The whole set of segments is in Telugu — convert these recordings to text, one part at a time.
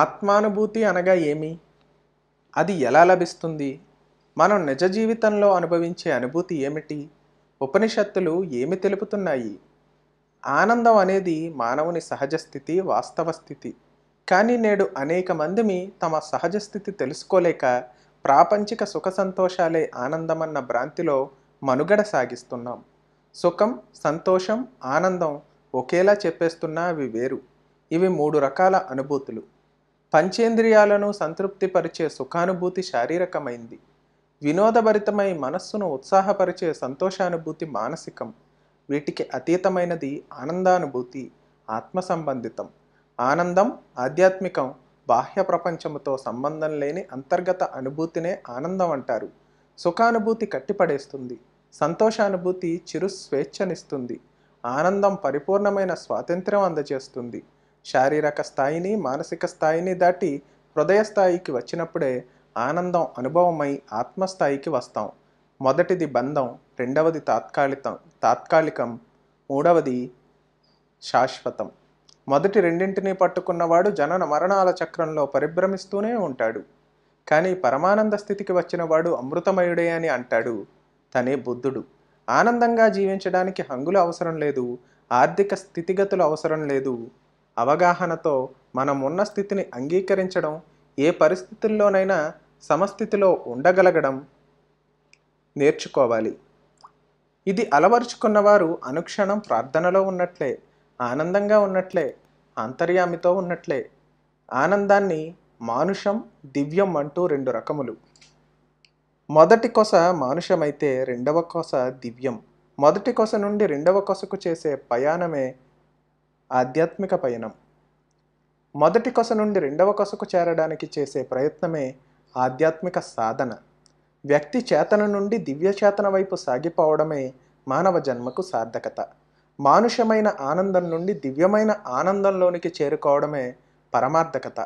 ఆత్మానుభూతి అనగా ఏమి అది ఎలా లభిస్తుంది మనం నిజ జీవితంలో అనుభవించే అనుభూతి ఏమిటి ఉపనిషత్తులు ఏమి తెలుపుతున్నాయి ఆనందం అనేది మానవుని సహజ స్థితి వాస్తవ స్థితి కానీ నేడు అనేక మందిమి తమ సహజ స్థితి తెలుసుకోలేక ప్రాపంచిక సుఖ సంతోషాలే ఆనందమన్న భ్రాంతిలో మనుగడ సాగిస్తున్నాం సుఖం సంతోషం ఆనందం ఒకేలా చెప్పేస్తున్నా అవి వేరు ఇవి మూడు రకాల అనుభూతులు పంచేంద్రియాలను సంతృప్తిపరిచే సుఖానుభూతి శారీరకమైంది వినోదభరితమై మనస్సును ఉత్సాహపరిచే సంతోషానుభూతి మానసికం వీటికి అతీతమైనది ఆనందానుభూతి ఆత్మ సంబంధితం ఆనందం ఆధ్యాత్మికం బాహ్య ప్రపంచముతో సంబంధం లేని అంతర్గత అనుభూతినే ఆనందం అంటారు సుఖానుభూతి కట్టిపడేస్తుంది సంతోషానుభూతి చిరు స్వేచ్ఛనిస్తుంది ఆనందం పరిపూర్ణమైన స్వాతంత్ర్యం అందజేస్తుంది శారీరక స్థాయిని మానసిక స్థాయిని దాటి హృదయ స్థాయికి వచ్చినప్పుడే ఆనందం అనుభవమై ఆత్మస్థాయికి వస్తాం మొదటిది బంధం రెండవది తాత్కాలికం తాత్కాలికం మూడవది శాశ్వతం మొదటి రెండింటినీ పట్టుకున్నవాడు జనన మరణాల చక్రంలో పరిభ్రమిస్తూనే ఉంటాడు కానీ పరమానంద స్థితికి వచ్చినవాడు అమృతమయుడే అని అంటాడు తనే బుద్ధుడు ఆనందంగా జీవించడానికి హంగులు అవసరం లేదు ఆర్థిక స్థితిగతులు అవసరం లేదు అవగాహనతో మనం ఉన్న స్థితిని అంగీకరించడం ఏ పరిస్థితుల్లోనైనా సమస్థితిలో ఉండగలగడం నేర్చుకోవాలి ఇది అలవరుచుకున్నవారు అనుక్షణం ప్రార్థనలో ఉన్నట్లే ఆనందంగా ఉన్నట్లే అంతర్యామితో ఉన్నట్లే ఆనందాన్ని మానుషం దివ్యం అంటూ రెండు రకములు మొదటి కొస మానుషమైతే రెండవ కొస దివ్యం మొదటి కొస నుండి రెండవ కొసకు చేసే ప్రయాణమే ఆధ్యాత్మిక పయనం మొదటి కొస నుండి రెండవ కొసకు చేరడానికి చేసే ప్రయత్నమే ఆధ్యాత్మిక సాధన వ్యక్తి చేతన నుండి దివ్యచేతన వైపు సాగిపోవడమే మానవ జన్మకు సార్థకత మానుషమైన ఆనందం నుండి దివ్యమైన ఆనందంలోనికి చేరుకోవడమే పరమార్థకత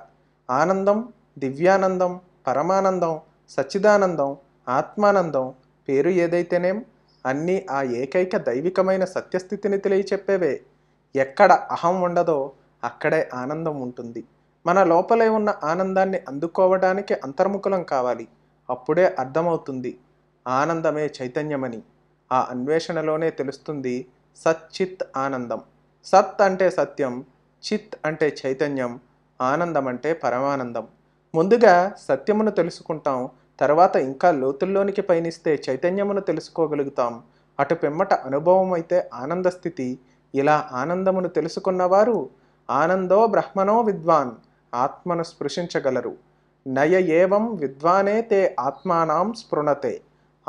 ఆనందం దివ్యానందం పరమానందం సచ్చిదానందం ఆత్మానందం పేరు ఏదైతేనేం అన్నీ ఆ ఏకైక దైవికమైన సత్యస్థితిని తెలియచెప్పేవే ఎక్కడ అహం ఉండదో అక్కడే ఆనందం ఉంటుంది మన లోపలే ఉన్న ఆనందాన్ని అందుకోవడానికి అంతర్ముఖులం కావాలి అప్పుడే అర్థమవుతుంది ఆనందమే చైతన్యమని ఆ అన్వేషణలోనే తెలుస్తుంది సచ్చిత్ ఆనందం సత్ అంటే సత్యం చిత్ అంటే చైతన్యం ఆనందం అంటే పరమానందం ముందుగా సత్యమును తెలుసుకుంటాం తర్వాత ఇంకా లోతుల్లోనికి పయనిస్తే చైతన్యమును తెలుసుకోగలుగుతాం అటు పిమ్మట అనుభవం అయితే ఆనంద స్థితి ఇలా ఆనందమును తెలుసుకున్నవారు ఆనందో బ్రహ్మనో విద్వాన్ ఆత్మను స్పృశించగలరు నయ ఏవం విద్వానే తే ఆత్మానాం స్పృణతే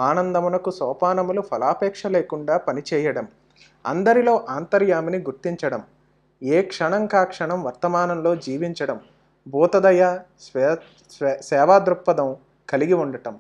ఆనందమునకు సోపానములు ఫలాపేక్ష లేకుండా పనిచేయడం అందరిలో ఆంతర్యామిని గుర్తించడం ఏ క్షణం కా క్షణం వర్తమానంలో జీవించడం భూతదయ స్వే స్వే సేవా దృక్పథం కలిగి ఉండటం